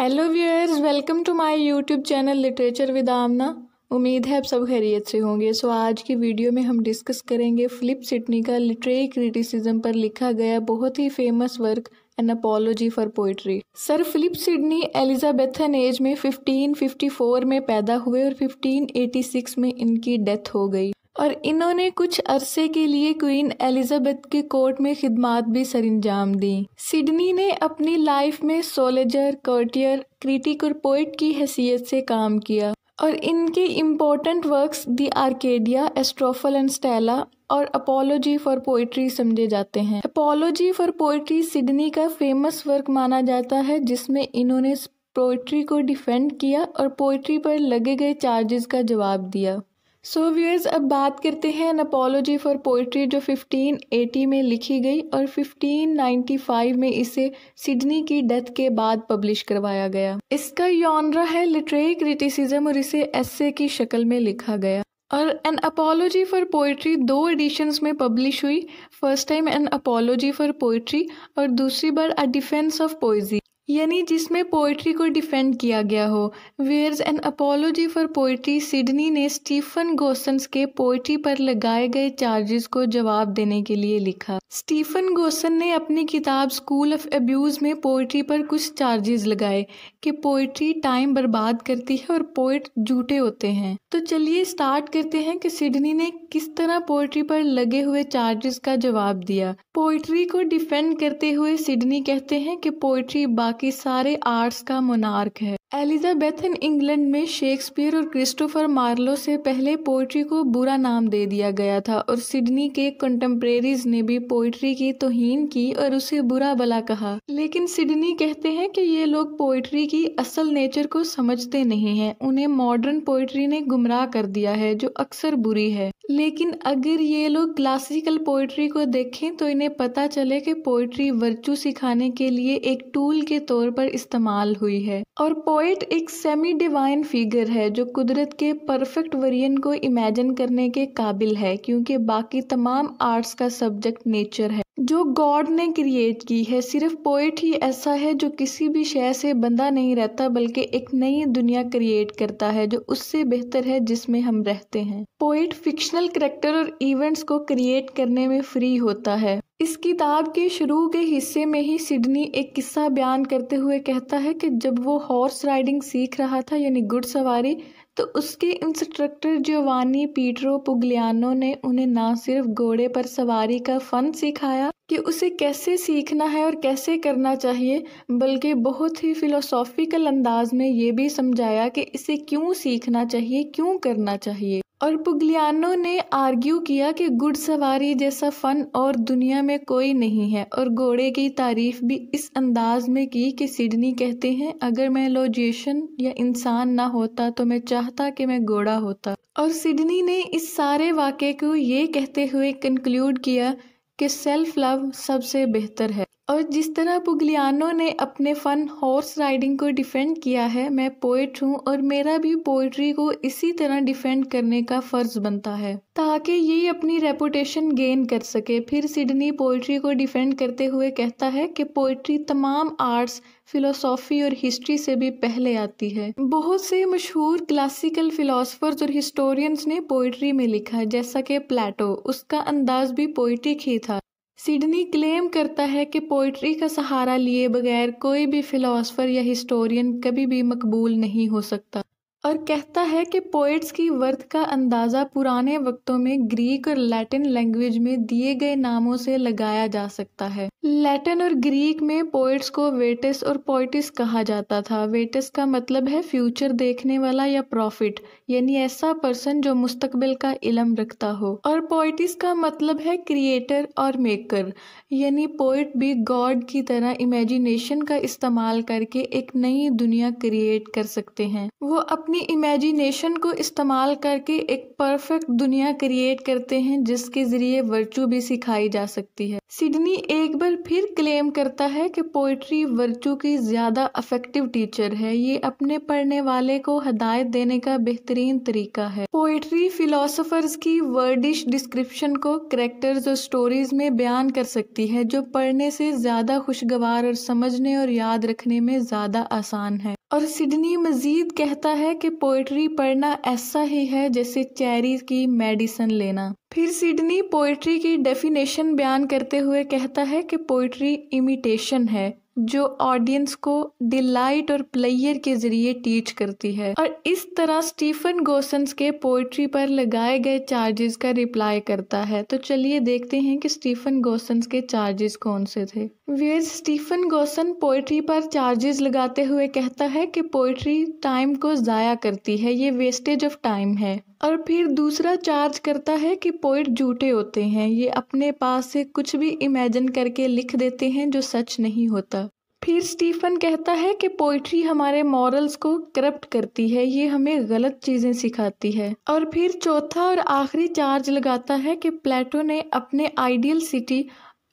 hello viewers welcome to my YouTube channel literature with Amna उम्मीद है आप सब खैरियत से होंगे सो so, आज की वीडियो में हम डिस्कस करेंगे फिलिप सिडनी का लिटरेरी क्रिटिसिज्म पर लिखा गया बहुत ही famous work an apology for poetry sir Philip Sidney Elizabethan age में 1554 में पैदा हुए और 1586 में इनकी डेथ हो गई और इन्होंने कुछ अरसे के लिए क्वीन एलिजाबेथ के कोर्ट में खिदमात भी अंजाम दी सिडनी ने अपनी लाइफ में सोलेजर कर्टियर क्रिटिक और पोइट की हैसियत से काम किया और इनके important works the Arcadia Astrophel and Stella और अपोलोजी फॉर पोइट्री समझे जाते हैं अपोलोजी फॉर पोइट्री सिडनी का फेमस वर्क माना जाता है जिसमें इन्होंने पोइट्री को डिफेंड किया और पोइट्री पर लगे गए चार्जेस का जवाब दिया सो so, व्यूअर्स अब बात करते हैं अपोलॉजी फॉर पोइट्री जो 1580 में लिखी गई और 1595 में इसे सिडनी की डेथ के बाद पब्लिश करवाया गया इसका योनरा है लिटरेरी क्रिटिसिज्म और इसे एसे की शक्ल में लिखा गया और एन अपोलॉजी फॉर पोइट्री दो एडिशंस में पब्लिश हुई first time an apology for poetry और दूसरी बार अ डिफेंस ऑफ पोइजी यानी जिसमें पोइट्री को डिफेंड किया गया हो whereas an apology for poetry Sidney ने स्टीफन गोसन्स के पोइट्री पर लगाए गए चार्जेस को जवाब देने के लिए लिखा स्टीफन गोसन ने अपनी किताब स्कूल ऑफ एब्यूज़ में पोइट्री पर कुछ चार्जेस लगाए कि पोइट्री टाइम बर्बाद करती है और पोइट झूठे होते हैं तो चलिए स्टार्ट करते हैं कि सिडनी ने किस तरह पोइट्री पर लगे हुए चार्जेस का जवाब दिया पोइट्री को डिफेंड करते हुए सिडनी कहते हैं कि पोइट्री बाकी बाकी सारे आर्ट्स का मोनार्क है एलिजाबेथन इंग्लैंड में शेक्सपियर और क्रिस्टोफर मार्लो से पहले पोइट्री को बुरा नाम दे दिया गया था और सिडनी के कंटेम्प्रेरीज ने भी पोइट्री की तोहन की और उसे बुरा भला कहा लेकिन सिडनी कहते हैं कि ये लोग पोइट्री की असल नेचर को समझते नहीं हैं उन्हें मॉडर्न पोइट्री ने गुमराह कर दिया है जो अक्सर बुरी है लेकिन अगर ये लोग क्लासिकल पोइट्री को देखें तो इन्हें पता चले कि पोइट्री वर्चू सिखाने के लिए एक टूल के तौर पर इस्तेमाल हुई है और पोइट एक सेमी डिवाइन फिगर है जो कुदरत के परफेक्ट वरियन को इमेजिन करने के काबिल है क्योंकि बाकी तमाम आर्ट्स का सब्जेक्ट नेचर है जो गॉड ने क्रिएट की है सिर्फ पोइट ही ऐसा है जो किसी भी शय से बंधा नहीं रहता बल्कि एक नई दुनिया क्रिएट करता है जो उससे बेहतर है जिसमें हम रहते हैं पोइट फिक्शनल करेक्टर और इवेंट्स को क्रिएट करने में फ्री होता है इस किताब के शुरू के हिस्से में ही सिडनी एक किस्सा बयान करते हुए कहता है कि जब वो हॉर्स राइडिंग सीख रहा था यानी घुड़सवारी तो उसके इंस्ट्रक्टर जोवानी पीटरो पुगलियानो ने उन्हें ना सिर्फ घोड़े पर सवारी का फन सिखाया कि उसे कैसे सीखना है और कैसे करना चाहिए बल्कि बहुत ही फिलोसॉफिकल अंदाज में ये भी समझाया कि इसे क्यों सीखना चाहिए क्यों करना चाहिए और पुगलियानों ने आर्ग्यू किया कि घुड़सवारी जैसा फ़न और दुनिया में कोई नहीं है और घोड़े की तारीफ भी इस अंदाज में की कि सिडनी कहते हैं अगर मैं लोजिएशन या इंसान ना होता तो मैं चाहता कि मैं घोड़ा होता और सिडनी ने इस सारे वाक़े को ये कहते हुए कंक्लूड किया कि सेल्फ लव सबसे बेहतर है और जिस तरह पुगलियानो ने अपने फ़न हॉर्स राइडिंग को डिफेंड किया है मैं पोइट हूँ और मेरा भी पोइट्री को इसी तरह डिफेंड करने का फ़र्ज़ बनता है ताकि ये अपनी रेपुटेशन गेन कर सके फिर सिडनी पोइट्री को डिफेंड करते हुए कहता है कि पोइट्री तमाम आर्ट्स फ़िलोसॉफ़ी और हिस्ट्री से भी पहले आती है बहुत से मशहूर क्लासिकल फ़िलासफ़र्स और हिस्टोरियंस ने पोइट्री में लिखा जैसा कि प्लेटो उसका अंदाज भी पोइट्रिक ही था सिडनी क्लेम करता है कि पोइट्री का सहारा लिए बगैर कोई भी फ़िलासफ़र या हिस्टोरियन कभी भी मकबूल नहीं हो सकता और कहता है कि पोइट्स की वर्थ का अंदाज़ा पुराने वक्तों में ग्रीक और लैटिन लैंग्वेज में दिए गए नामों से लगाया जा सकता है लैटिन और ग्रीक में पोइट्स को वेटिस और पोइटिस कहा जाता था वेटिस का मतलब है फ्यूचर देखने वाला या प्रॉफिट यानी ऐसा पर्सन जो मुस्तकबिल का इलम रखता हो और पोइटिस का मतलब है क्रिएटर और मेकर यानी पोइट भी गॉड की तरह इमेजिनेशन का इस्तेमाल करके एक नई दुनिया क्रिएट कर सकते हैं वो अपने अपनी इमेजिनेशन को इस्तेमाल करके एक परफेक्ट दुनिया क्रिएट करते हैं जिसके ज़रिए वर्चू भी सिखाई जा सकती है सिडनी एक बार फिर क्लेम करता है कि पोइट्री वर्चू की ज़्यादा अफेक्टिव टीचर है ये अपने पढ़ने वाले को हदायत देने का बेहतरीन तरीका है पोइट्री फिलोसफर्स की वर्डिश डिस्क्रिप्शन को करेक्टर्स और स्टोरीज में बयान कर सकती है जो पढ़ने से ज़्यादा खुशगवार और समझने और याद रखने में ज़्यादा आसान है और सिडनी मजीद कहता है कि पोइट्री पढ़ना ऐसा ही है जैसे चेरी की मेडिसन लेना फिर सिडनी पोइट्री की डेफिनेशन बयान करते हुए कहता है कि पोइट्री इमिटेशन है जो ऑडियंस को डिलाइट और प्लेयर के जरिए टीच करती है और इस तरह स्टीफन गोसन्स के पोइट्री पर लगाए गए चार्जेस का रिप्लाई करता है तो चलिए देखते हैं कि स्टीफन गोसन्स के चार्जेस कौन से थे वे स्टीफन गोसन पोइट्री पर चार्जेस लगाते हुए कहता है कि पोइट्री टाइम को ज़ाया करती है ये वेस्टेज ऑफ टाइम है और फिर दूसरा चार्ज करता है कि पोइट झूठे होते हैं ये अपने पास से कुछ भी इमेजिन करके लिख देते हैं जो सच नहीं होता फिर स्टीफन कहता है कि पोइट्री हमारे मॉरल्स को करप्ट करती है ये हमें गलत चीज़ें सिखाती है और फिर चौथा और आखिरी चार्ज लगाता है कि प्लेटो ने अपने आइडियल सिटी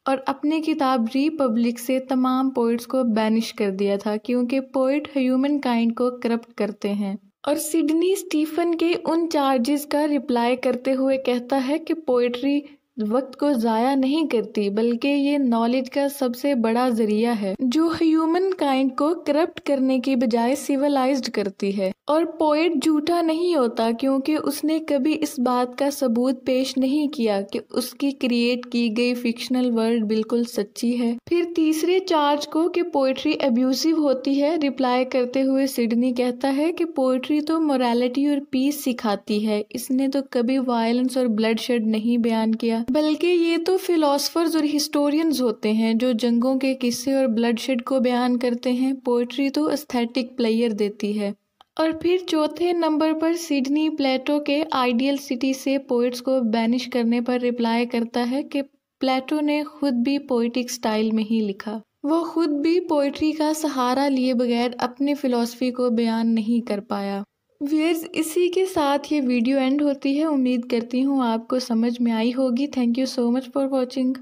और अपनी किताब रिपब्लिक से तमाम पोइट्स को बैनिश कर दिया था क्योंकि पोइट ह्यूमन काइंड को करप्ट करते हैं और सिडनी स्टीफन के उन चार्जेस का रिप्लाई करते हुए कहता है कि पोइट्री वक्त को ज़ाया नहीं करती बल्कि ये नॉलेज का सबसे बड़ा जरिया है जो ह्यूमन काइंड को करप्ट करने की बजाय सिविलाइज्ड करती है और पोइट झूठा नहीं होता क्योंकि उसने कभी इस बात का सबूत पेश नहीं किया कि उसकी क्रिएट की गई फिक्शनल वर्ल्ड बिल्कुल सच्ची है फिर तीसरे चार्ज को कि पोइट्री एब्यूसिव होती है रिप्लाई करते हुए सिडनी कहता है कि पोइट्री तो मोरालिटी और पीस सिखाती है इसने तो कभी वायलेंस और ब्लड शेड नहीं बयान किया बल्कि ये तो फिलोसफर्स और हिस्टोरियंस होते हैं जो जंगों के किस्से और ब्लडशेड को बयान करते हैं पोइट्री तो अस्थेटिक प्लेयर देती है और फिर चौथे नंबर पर सिडनी प्लेटो के आइडियल सिटी से पोइट्स को बैनिश करने पर रिप्लाई करता है कि प्लेटो ने खुद भी पोइटिक स्टाइल में ही लिखा वो खुद भी पोइट्री का सहारा लिए बगैर अपनी फ़िलासफ़ी को बयान नहीं कर पाया वीयर्स इसी के साथ ये वीडियो एंड होती है उम्मीद करती हूँ आपको समझ में आई होगी thank you so much for watching